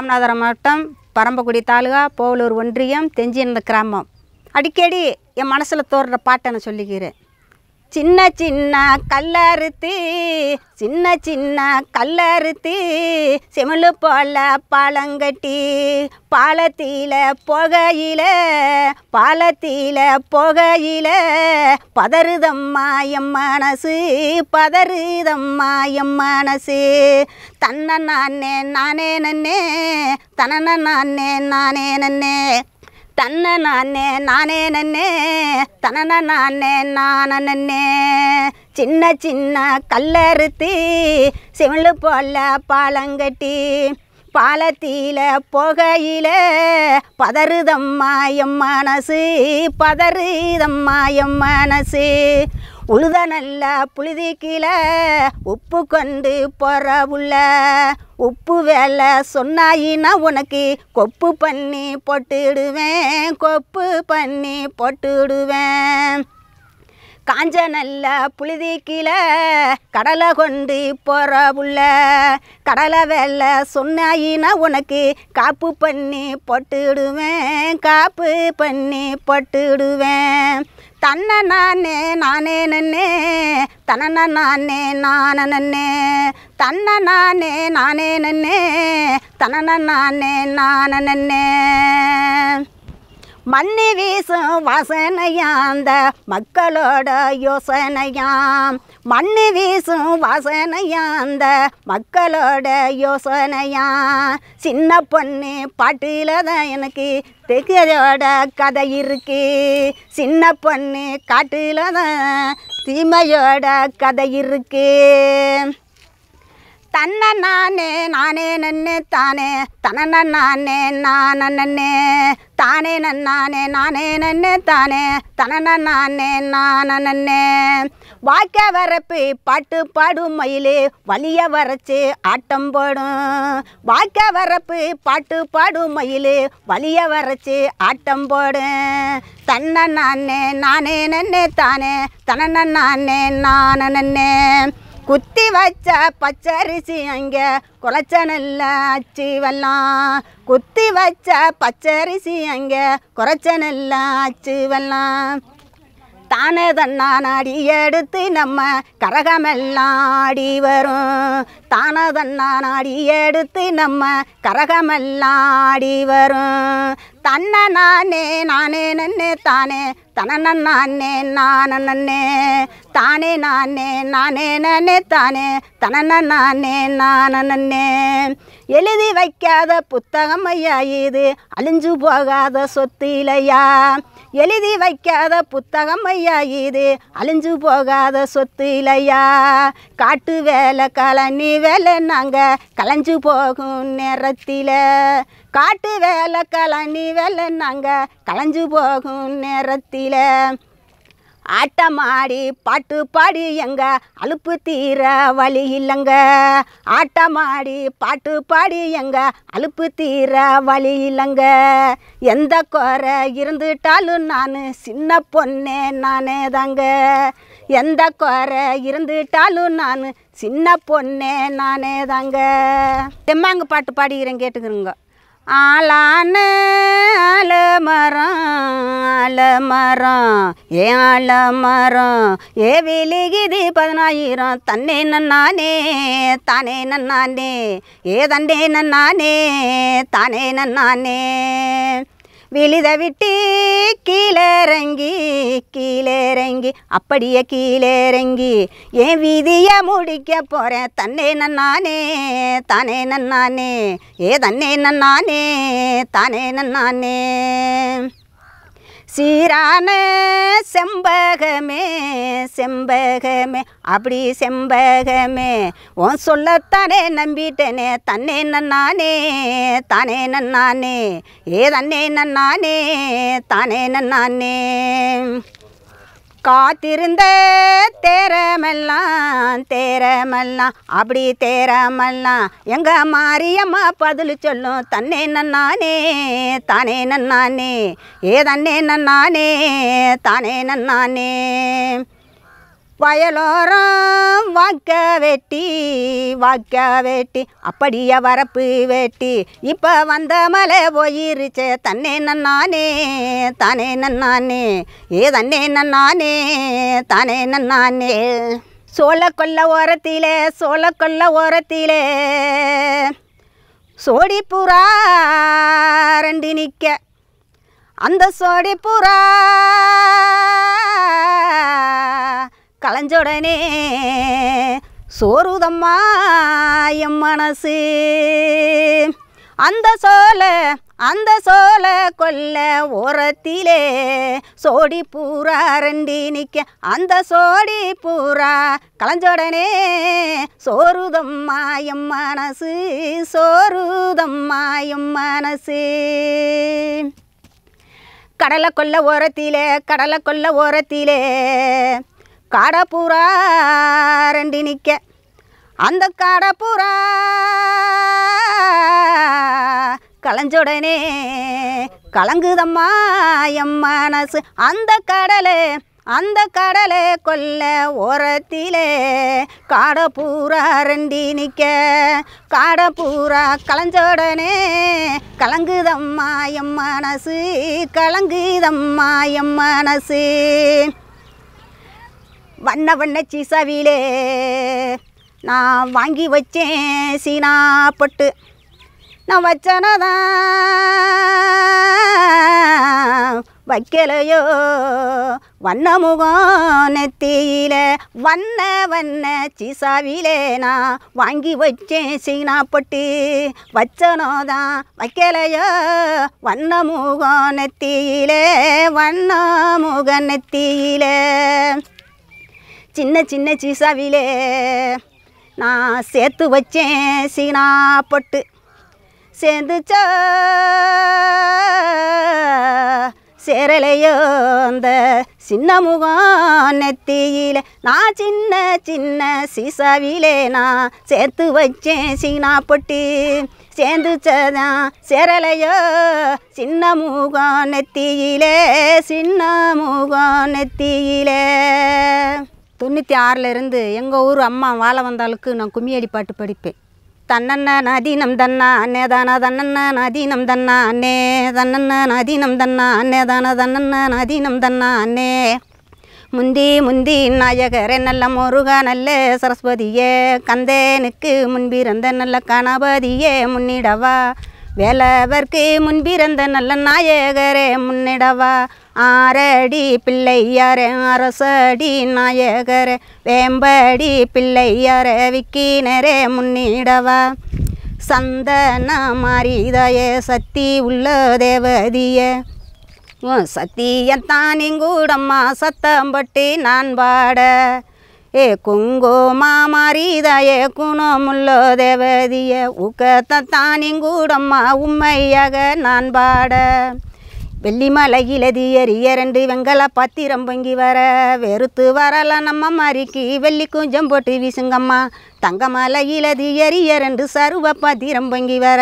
ராமநாதபுரம் மாவட்டம் பரம்பக்குடி தாலுகா போவலூர் ஒன்றியம் இந்த கிராமம் அடிக்கடி என் மனசில் தோறுற பாட்டை நான் சொல்லிக்கிறேன் சின்ன சின்ன கல்லறுத்தி சின்ன சின்ன கல்லறுத்தி செமிழு போல பாலங்கட்டி பாலத்தீல புகையில பாலத்தீல புகையில பதறுதம்மா எம் மனசு பதறுதம்மா எம் மனசு தன்ன நானே நானே நன்னே தன்ன நானே நானே நன்னே தன்ன நானே நானே நன்னே தனன நானே நான நன்னே சின்ன சின்ன கல்லறுத்தி சிமிழு போல பாலங்கட்டி பாலத்தீல புகையில பதறுதம்மா எம் மனசு பதறுதம்மா எம் மனசு உழுத நல்லா புழுதி கீழே உப்பு கொண்டு போற உள்ள உப்பு வேலை சொன்னாயினா உனக்கு கொப்பு பண்ணி போட்டுடுவேன் கொப்பு பண்ணி போட்டுடுவேன் காஞ்ச நல்ல புழுதி கீழே கடலை கொண்டு போகிற புள்ள கடலை வேலை சொன்னாயினா உனக்கு காப்பு பண்ணி போட்டுடுவேன் காப்பு பண்ணி போட்டுடுவேன் தன்ன நானே நானே நன்னே தன்ன நானே நான நன்னே தன்ன நானே நானே நன்னே தன்ன நானே நான நன்னே மண்ணி வீசும் வாசனையாந்த மக்களோட யோசனையாம் மண்ணு வீசும் வாசனையாந்த மக்களோட யோசனையா சின்ன பொண்ணு பாட்டில தான் எனக்கு தெரியதோட கதை இருக்கு சின்ன பொண்ணு காட்டில தான் தீமையோட கதை இருக்குது தன்ன நானே நானே நன்னு தானே தன நானே நான் நன்னே தானே நன்னானே நானே நன்னு தானே தன நானே நான் நன்னே வாக்க வரப்பு பாட்டு பாடும் மயிலே வலிய வரைச்சி ஆட்டம் போடும் வாக்க வரப்பு பாட்டு பாடும் மயிலே வலிய வரைச்சி ஆட்டம் போடும் தன்ன நானே நானே நன்னே தானே தன நானே நான் நன்னே குத்தி வச்ச பச்சரிசி அங்கே குலைச்ச நல்ல அச்சி வல்லாம் குத்தி வச்ச பச்சரிசி அங்கே குறைச்ச நல்ல அச்சு வல்லாம் தானே தன்னான் அடி எடுத்து நம்ம கரகமெல்லாம் ஆடி வரும் தானே தன்னான் அடி எடுத்து நம்ம கரகமெல்லாம் ஆடி வரும் தன்னை நானே நானே நன்னே தானே தனநன்னானே நானே தானே நானே நானே நானே தானே தனநன்னானே நானே எழுதி வைக்காத புத்தகம் ஐயா இது அழிஞ்சு போகாத சொத்து இல்லையா எழுதி வைக்காத புத்தகம் ஐயா இது அழிஞ்சு போகாத சொத்து இல்லையா காட்டு வேலை கலனி வேலை நாங்கள் கலைஞ்சு போகும் நேரத்தில் காட்டு வேலை கலனி வேலை நாங்கள் களைஞ்சு போகும் நேரத்தில் ஆட்டமாடி பாட்டு பாடி எங்க அலுப்பு தீர வழி இல்லைங்க ஆட்டமாடி பாட்டு பாடி எங்க அலுப்பு தீர வழி இல்லைங்க எந்த குறை இருந்துட்டாலும் நான் சின்ன பொண்ணே நானே தாங்க எந்த குறை இருந்துட்டாலும் நான் சின்ன பொண்ணே நானே தாங்க தெம்மாங்க பாட்டு பாடிக்கிறேன் கேட்டுக்கிறேங்க ஆளான ஆலமரம் ஆலமரம் ஏ ஆலமரம் ஏ விலிகிது பதினாயிரம் தன்னே நன்னானே தானே நன்னானே ஏ தண்டே நன்னானே தானே நன்னானே விழுத விட்டு கீழறங்கி கீழறங்கி அப்படியே கீழறங்கி என் விதியை முடிக்க போகிறேன் தன்னே நன்னானே தானே நன்னானே ஏ தன்னே நன்னானே தானே நன்னானே சீரான செம்பகமே செம்பகமே அப்படி செம்பகமே உன் சொல்லத்தானே நம்பிட்டேனே தன்னே நன்னானே தானே நன்னானே ஏ தன்னே நன்னானே தானே நன்னானே காத்திருந்த தேரமெல்லாம் தேரமெல்லாம் அப்படி தேரமெல்லாம் எங்க மாரியம்மா பதில் சொல்லும் தன்னே நன்னானே தானே நன்னானே ஏ தன்னே நன்னானே தானே நன்னானே வயலோரம் வாக்க வெட்டி வாக்க வெட்டி அப்படியே வரப்பு வெட்டி இப்போ வந்த மலை போயிருச்சே தன்னே நன்னானே தானே நன்னானே ஏ தன்னே நன்னானே தானே நன்னானே சோழ கொல்ல ஓரத்திலே சோழ கொல்ல ஓரத்திலே சோடி புறா ரெண்டு நிற்க அந்த சோடி புறா களைஞ்சொடனே சோறுதம்மா என் மனசு அந்த சோல அந்த சோல கொல்ல ஓரத்திலே சோடி பூரா ரெண்டி நிற்க அந்த சோடி பூரா களைஞ்சோடனே சோறுதம் மனசு சோறுதம் மனசு கடலை கொல்ல ஓரத்திலே கடலை கொல்ல ஓரத்திலே காடை பூரா ரெண்டு நிற்க அந்த காடை பூரா கலைஞ்சோடனே கலங்குதம்மா எம் மனசு அந்த கடலே அந்த கடலே கொல்ல ஓரத்திலே காடை பூரா ரெண்டி நிற்க காடை பூரா கலைஞ்சோடனே கலங்குதம்மா எம் மனசு கலங்குதம்மா எம் மனசு வண்ண வண்ண சீசாவிலே நான் வாங்கி வச்சேன் சீனா பட்டு நான் வச்சனதான் வைக்கலையோ வண்ண முகம் நெத்தியில வண்ண வண்ண சீசாவிலே நான் வாங்கி வச்சேன் சீனா பட்டு வச்சனோதான் வைக்கலையோ வண்ண முகம் நெத்தியிலே வண்ண முக நெத்தியிலே சின்ன சின்ன சீசாவிலே நான் சேர்த்து வச்சேன் சீனா பொட்டு சேர்ந்துச்சா சேரலையோ அந்த சின்ன முகம் நெத்தியில் நான் சின்ன சின்ன சீசாவிலே நான் சேர்த்து வச்சேன் சீனா பொட்டி சேர்ந்துச்சதான் சேரலையோ சின்ன முகம் நெத்தியிலே சின்ன முகம் நெத்தியிலே தொண்ணூற்றி ஆறிலேருந்து எங்கள் ஊர் அம்மா வாழ வந்தாளுக்கு நான் கும்மியடி பாட்டு படிப்பேன் தன்னண்ணா நதீனம் தன்னா அன்னே தானா தன்னண்ணா நாதீனம் தன்னா அண்ணே தன்னண்ணா நாதீனம் தன்னா அண்ணே தானா தன்னண்ணா நாதீனம் தன்னா அண்ணே முந்தி முந்தி நாயகரே நல்ல முருகா நல்ல சரஸ்வதியே கந்தேனுக்கு முன்பிறந்த நல்ல கணபதியே முன்னிடவா வேலவர்க்கு முன்பிறந்த நல்ல நாயகரே முன்னிடவா ஆரடி பிள்ளையாரே அரசடி நாயகரே வேம்படி பிள்ளையாரே விக்கினரே முன்னிடவா சந்தன மாறிதாயே சக்தி உள்ள தேவதிய சத்தியத்தான் இங்கூடம்மா சத்தம்பட்டு நான் பாட ఏ కుంగో మారీద ఏ தேவதிய దేవதிய உக்கத்தானிங்கூடம்மா உம்மையாக நான் பாட எரிய எரியரண்டு வெங்கல பாத்திரம் பொங்கி வர வெறுத்து வரல நம்ம மாறிக்கு வெள்ளி குஞ்சம் போட்டு வீசுங்கம்மா எரிய எரியரண்டு சருவ பாத்திரம் பொங்கி வர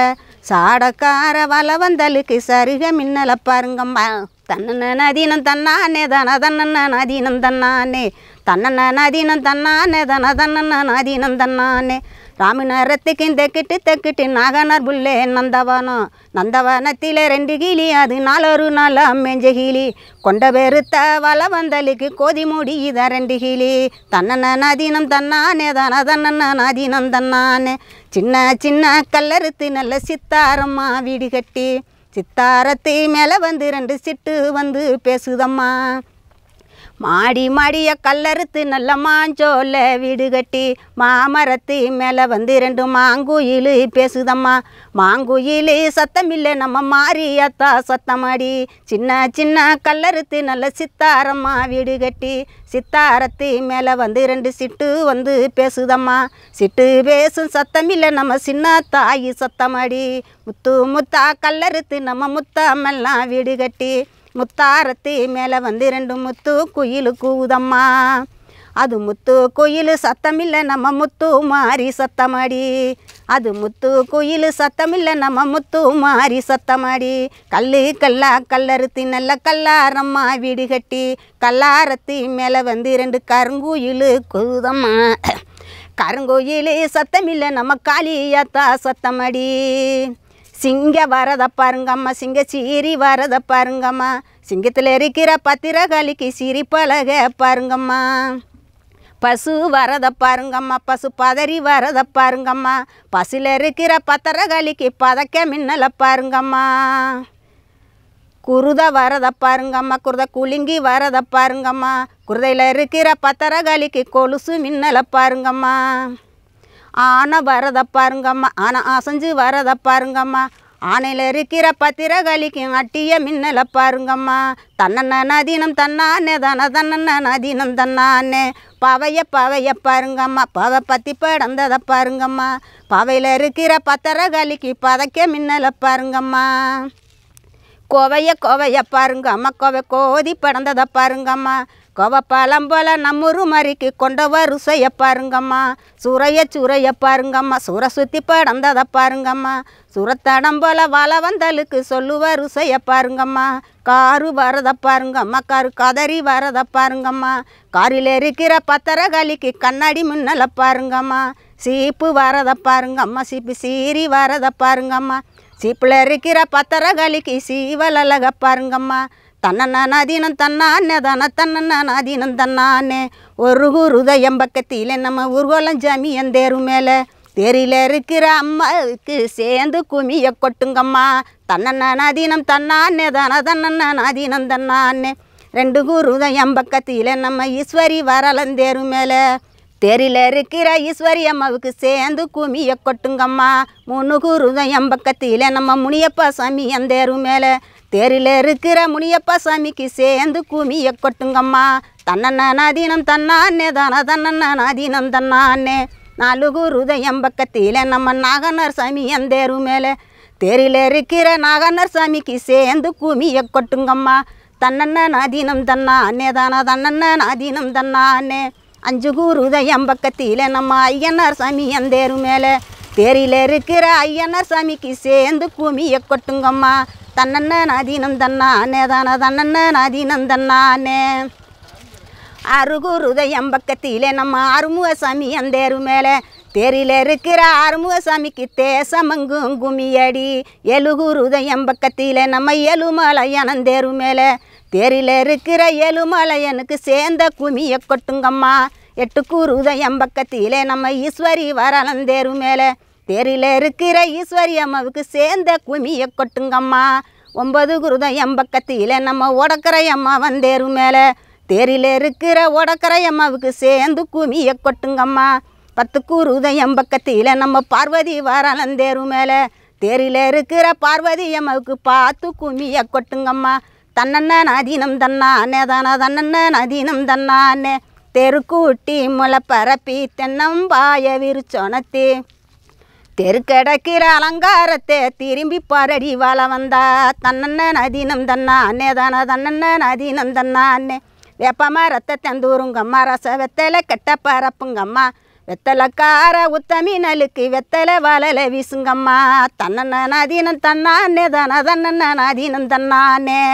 சாடக்கார வல வந்தலுக்கு சருக மின்னலை பாருங்கம்மா தன்னன்ன நதீனம் தன்னானே தன தன்னன நதீனம் தன்னானே தன்னன நாதீனம் தன்னானே தன தன்னன நாதீனம் தன்னானே ராமநரத்துக்கு இந்த கிட்டு தக்கிட்டு நாகனார் புல்லே நந்தவனம் நந்தவனத்தில் ரெண்டு கிளி அது நாலொரு நாளாம் மெஞ்ச கிளி கொண்ட பெருத்த வள வந்தலுக்கு கோதி மூடி இத ரெண்டு கிளி தன்னன நாதீனம் தன்னானே தன தன்னன நாதீனம் தன்னானே சின்ன சின்ன கல்லறுத்து நல்ல சித்தாரம்மா வீடு கட்டி சித்தாரத்தை மேலே வந்து ரெண்டு சிட்டு வந்து பேசுதம்மா மாடி மாடிய கல்லறுத்து நல்ல மாஞ்சோல வீடு கட்டி மாமரத்து மேலே வந்து ரெண்டு மாங்குயில் பேசுதம்மா மாங்குயில் சத்தமில்லை நம்ம சத்தம் சத்தமாடி சின்ன சின்ன கல்லறுத்து நல்ல சித்தாரம்மா வீடு கட்டி சித்தாரத்து மேலே வந்து ரெண்டு சிட்டு வந்து பேசுதம்மா சிட்டு பேசும் சத்தமில்லை நம்ம சின்ன தாய் சத்தமாடி முத்து முத்தா கல்லறுத்து நம்ம முத்தம்மெல்லாம் வீடு கட்டி முத்தாரத்தி மேலே வந்து ரெண்டு முத்து குயிலு கூதம்மா அது முத்து குயில் சத்தமில்லை நம்ம முத்து மாறி சத்தமாடி அது முத்து குயில் சத்தமில்லை நம்ம முத்து மாறி சத்தமாடி கல்லு கல்லா கல்லறுத்தி நல்ல கல்லாரம்மா வீடு கட்டி கல்லாரத்தி மேலே வந்து ரெண்டு கருங்குயில் குதம்மா சத்தம் சத்தமில்லை நம்ம காளியாத்தா சத்தமாடி சிங்க வரத பாருங்கம்மா சிங்க சீரி வரத பாருங்கம்மா சிங்கத்தில் இருக்கிற பத்திரகாளிக்கு சிரி பழக பாருங்கம்மா பசு வரத பாருங்கம்மா பசு பதறி வரத பாருங்கம்மா பசில இருக்கிற பத்திரகாளிக்கு பதக்க மின்னலை பாருங்கம்மா குருத வரத பாருங்கம்மா குருத குலுங்கி வரத பாருங்கம்மா குருதையில் இருக்கிற பத்திரகாளிக்கு கொலுசு மின்னலை பாருங்கம்மா ஆனை வரத பாருங்கம்மா ஆனை அசைஞ்சு வரத பாருங்கம்மா ஆனையில் இருக்கிற பத்திர கலிக்கு அட்டிய மின்னலை பாருங்கம்மா தன்னண்ண நதீனம் தன்னானே தன தன்னண்ண நதீனம் தன்னானே பவைய பவைய பாருங்கம்மா பவை பத்தி படந்ததை பாருங்கம்மா பவையில் இருக்கிற பத்திர கலிக்கு பதைக்க மின்னலை பாருங்கம்மா கோவைய கோவைய பாருங்கம்மா கோவை கோதி படந்ததை பாருங்கம்மா கோவப்பாலம் போல நம்மூரு மறிக்கு கொண்ட ருசைய பாருங்கம்மா சுரைய சுரைய பாருங்கம்மா சுரை சுற்றி படந்ததை பாருங்கம்மா சுரத்தடம் போல வள வந்தலுக்கு சொல்லுவாரு ருசைய பாருங்கம்மா காரு வரத பாருங்கம்மா காரு கதறி வரத பாருங்கம்மா காரில் இருக்கிற கலிக்கு கண்ணாடி முன்னல பாருங்கம்மா சீப்பு வரத பாருங்கம்மா சீப்பு சீரி வரத பாருங்கம்மா சீப்பில் இருக்கிற கலிக்கு சீவல் அழக பாருங்கம்மா ತನ್ನ ನಾದೀನಂ ತನ್ನಾನೆ ದಾನ ತನ್ನ ನಾದೀನಂ ತನ್ನಾನೆ ஒரு ஹுருதயம் பக்கத்திலே நம்ம ஊர்கோலம் ஜாமி தேரு மேலே தெரியல இருக்கிற அம்மாவுக்கு சேர்ந்து குமிய கொட்டுங்கம்மா தன்னண்ணா நாதீனம் தன்னானே தானா தன்னண்ணா நாதீனம் தன்னானே ரெண்டு குருதயம் பக்கத்திலே நம்ம ஈஸ்வரி வரலந்தேரு மேலே தெரியல இருக்கிற ஈஸ்வரி அம்மாவுக்கு சேர்ந்து குமிய கொட்டுங்கம்மா மூணு குருதயம் பக்கத்திலே நம்ம முனியப்பா சாமி எந்தேரு மேலே தேரில் இருக்கிற முனியப்ப சாமிக்கு சேர்ந்து கூமிய கொட்டுங்கம்மா தன்னண்ணாதீனம் தன்னானே தானா தன்னண்ணாதீனம் தன்னானே நாலுகு ஹுதயம் பக்கத்தில் நம்ம நாகனர் சாமி எந்தேரு மேலே தேரில் இருக்கிற நாகனர் சாமிக்கு சேர்ந்து கூமிய கொட்டுங்கம்மா தன்னண்ணாதீனம் தன்னானே தானா தன்னண்ணாதீனம் தன்னானே அஞ்சு கூறுதயம் பக்கத்தில் நம்ம ஐயனார் சாமி எந்தேரு மேலே தெரியல இருக்கிற ஐயனர் சாமிக்கு சேர்ந்து கூமிய கொட்டுங்கம்மா தன்னண்ண நாதீனம் தன்னானே தானா தன்னண்ண நாதீனம் தன்னானே அருகுருதயம் பக்கத்திலே நம்ம அருமுகசாமி அந்தேரு மேலே தெரியல இருக்கிற ஆறுமுகசாமிக்கு தேசமங்கும் குமியடி எலுகுருதயம் பக்கத்தில் நம்ம தேரு மேலே தேரில் இருக்கிற எலுமலையனுக்கு சேர்ந்த கும்மிய கொட்டுங்கம்மா எட்டுக்கு உதயம் பக்கத்திலே நம்ம ஈஸ்வரி வரலந்தேரு மேலே தேரில் இருக்கிற ஈஸ்வரி அம்மாவுக்கு சேர்ந்த குமிய கொட்டுங்கம்மா ஒன்பது குருதயம் பக்கத்தில் நம்ம உடக்கரை அம்மா வந்தேரு மேலே தேரில் இருக்கிற உடக்கரை அம்மாவுக்கு சேர்ந்து குமிய கொட்டுங்கம்மா பத்து குருதயம் பக்கத்தில் நம்ம பார்வதி வாராளந்தேரு மேலே தேரில் இருக்கிற பார்வதி அம்மாவுக்கு பார்த்து குமிய கொட்டுங்கம்மா தன்னண்ண நாதீனம் தன்னானே தானா தன்னண்ண நாதீனம் தன்னானே தெருக்கூட்டி முளை பரப்பி தென்னம்பாய விருச்சோனத்தே தெருக்கடக்கிற அலங்காரத்தை திரும்பி பாரடி வாழ வந்தா தன்னண்ணன் அதீனம் தன்னா அண்ணே தானா தன்னண்ணன் அதீனம் தன்னா அண்ணே வேப்பமா ரத்த தந்தூருங்கம்மா ரச வெத்தலை கெட்ட பரப்புங்கம்மா வெத்தலைக்கார உத்தமி நலுக்கு வெத்தலை வளல வீசுங்கம்மா தன்னண்ணன் அதீனம் தன்னா அண்ணே தானா தன்னண்ணன் அதீனம் தன்னா அண்ணே